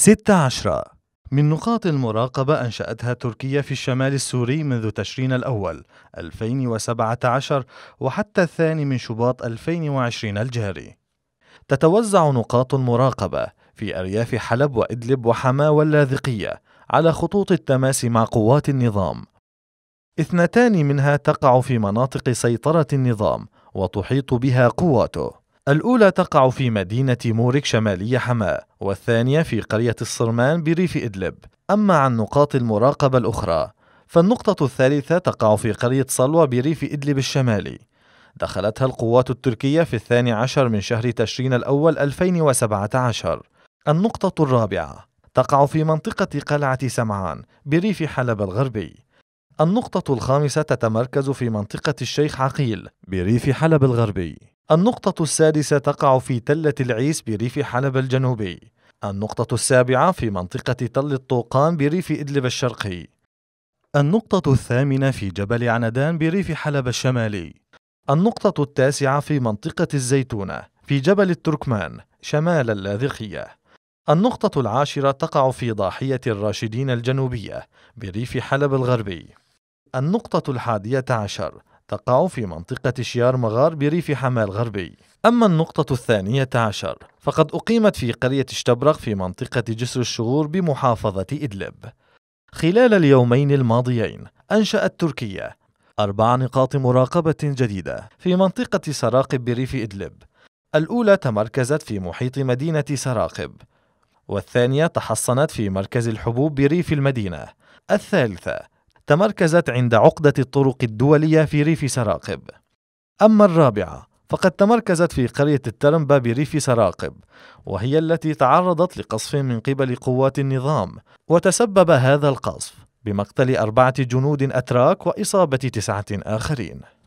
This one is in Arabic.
ستة عشرة من نقاط المراقبة أنشأتها تركيا في الشمال السوري منذ تشرين الأول 2017 وحتى الثاني من شباط 2020 الجاري تتوزع نقاط المراقبة في أرياف حلب وإدلب وحماة واللاذقية على خطوط التماس مع قوات النظام اثنتان منها تقع في مناطق سيطرة النظام وتحيط بها قواته الأولى تقع في مدينة مورك شمالي حماة والثانية في قرية الصرمان بريف إدلب أما عن نقاط المراقبة الأخرى فالنقطة الثالثة تقع في قرية صلوة بريف إدلب الشمالي دخلتها القوات التركية في الثاني عشر من شهر تشرين الأول 2017 النقطة الرابعة تقع في منطقة قلعة سمعان بريف حلب الغربي النقطة الخامسة تتمركز في منطقة الشيخ عقيل بريف حلب الغربي النقطة السادسة تقع في تلة العيس بريف حلب الجنوبي النقطة السابعة في منطقة تل الطوقان بريف إدلب الشرقي النقطة الثامنة في جبل عندان بريف حلب الشمالي النقطة التاسعة في منطقة الزيتونة في جبل التركمان شمال اللاذقية النقطة العاشرة تقع في ضاحية الراشدين الجنوبية بريف حلب الغربي النقطة الحادية عشر تقع في منطقة شيار مغار بريف حماه الغربي أما النقطة الثانية عشر فقد أقيمت في قرية اشتبرق في منطقة جسر الشغور بمحافظة إدلب خلال اليومين الماضيين أنشأت تركيا أربع نقاط مراقبة جديدة في منطقة سراقب بريف إدلب الأولى تمركزت في محيط مدينة سراقب والثانية تحصنت في مركز الحبوب بريف المدينة الثالثة تمركزت عند عقدة الطرق الدولية في ريف سراقب. أما الرابعة فقد تمركزت في قرية الترنبة بريف سراقب، وهي التي تعرضت لقصف من قبل قوات النظام، وتسبب هذا القصف بمقتل أربعة جنود أتراك وإصابة تسعة آخرين.